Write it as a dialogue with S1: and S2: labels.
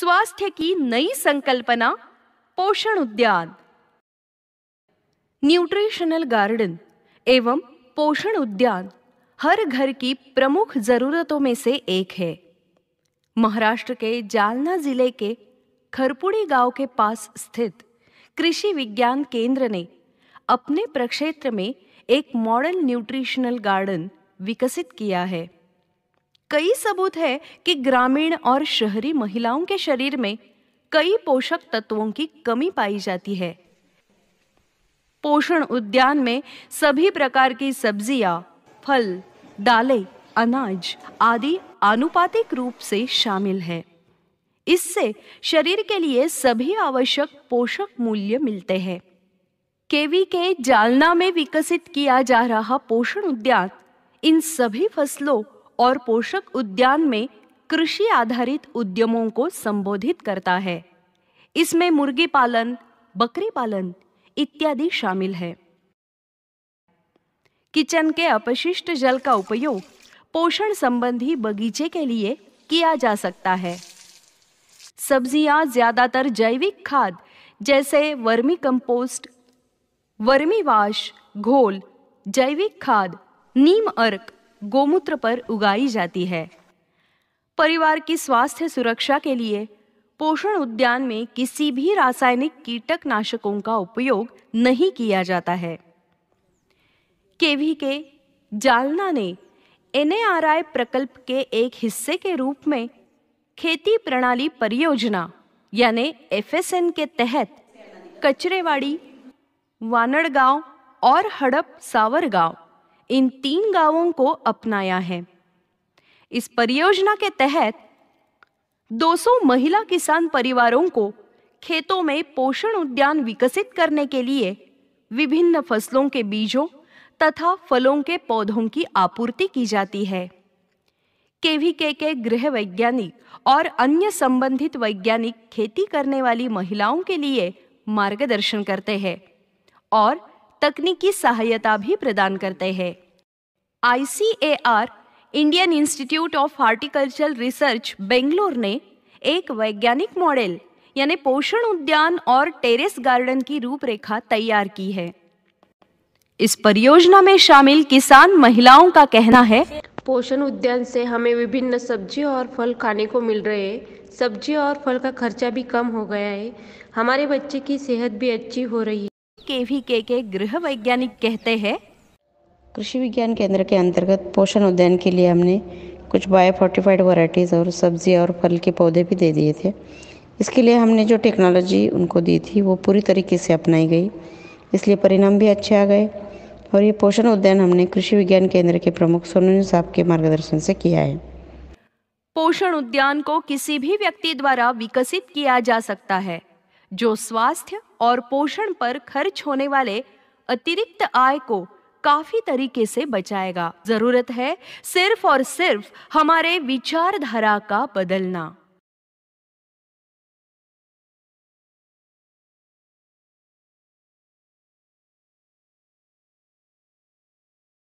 S1: स्वास्थ्य की नई संकल्पना पोषण उद्यान न्यूट्रिशनल गार्डन एवं पोषण उद्यान हर घर की प्रमुख जरूरतों में से एक है महाराष्ट्र के जालना जिले के खरपुड़ी गांव के पास स्थित कृषि विज्ञान केंद्र ने अपने प्रक्षेत्र में एक मॉडल न्यूट्रिशनल गार्डन विकसित किया है कई सबूत है कि ग्रामीण और शहरी महिलाओं के शरीर में कई पोषक तत्वों की कमी पाई जाती है पोषण उद्यान में सभी प्रकार की सब्जियां, फल दालें अनाज आदि आनुपातिक रूप से शामिल है इससे शरीर के लिए सभी आवश्यक पोषक मूल्य मिलते हैं केवी के जालना में विकसित किया जा रहा पोषण उद्यान इन सभी फसलों और पोषक उद्यान में कृषि आधारित उद्यमों को संबोधित करता है इसमें मुर्गी पालन बकरी पालन इत्यादि शामिल है किचन के अपशिष्ट जल का उपयोग पोषण संबंधी बगीचे के लिए किया जा सकता है सब्जियां ज्यादातर जैविक खाद जैसे वर्मी कंपोस्ट वर्मी वाश घोल जैविक खाद नीम अर्क गोमूत्र पर उगाई जाती है परिवार की स्वास्थ्य सुरक्षा के लिए पोषण उद्यान में किसी भी रासायनिक कीटकनाशकों का उपयोग नहीं किया जाता है केवी के जालना ने एन प्रकल्प के एक हिस्से के रूप में खेती प्रणाली परियोजना यानी एफ के तहत कचरेवाड़ी वानड़गांव और हड़प सावर गांव इन तीन गांवों को अपनाया है इस परियोजना के तहत 200 महिला किसान परिवारों को खेतों में पोषण उद्यान विकसित करने के लिए विभिन्न फसलों के बीजों तथा फलों के पौधों की आपूर्ति की जाती है केवीके के गृह वैज्ञानिक और अन्य संबंधित वैज्ञानिक खेती करने वाली महिलाओं के लिए मार्गदर्शन करते हैं और तकनीकी सहायता भी प्रदान करते हैं ICAR Indian Institute of Horticultural Research Bangalore ने एक वैज्ञानिक मॉडल यानी पोषण उद्यान और टेरेस गार्डन की रूपरेखा तैयार की है इस परियोजना में शामिल किसान महिलाओं का कहना है पोषण उद्यान से हमें विभिन्न सब्जी और फल खाने को मिल रहे हैं सब्जी और फल का खर्चा भी कम हो गया है हमारे बच्चे की सेहत भी अच्छी हो रही है केवीके के गृह वैज्ञानिक कहते हैं
S2: कृषि विज्ञान केंद्र के अंतर्गत पोषण उद्यान के लिए हमने कुछ बायो फोर्टिफाइड वराइटीज़ और सब्जी और फल के पौधे भी दे दिए थे इसके लिए हमने जो टेक्नोलॉजी उनको दी थी वो पूरी तरीके से अपनाई गई इसलिए परिणाम भी अच्छे आ गए और ये पोषण उद्यान हमने कृषि विज्ञान केंद्र के प्रमुख सोनू साहब के मार्गदर्शन से किया है
S1: पोषण उद्यान को किसी भी व्यक्ति द्वारा विकसित किया जा सकता है जो स्वास्थ्य और पोषण पर खर्च होने वाले अतिरिक्त आय को काफी तरीके से बचाएगा जरूरत है सिर्फ और सिर्फ हमारे विचारधारा का बदलना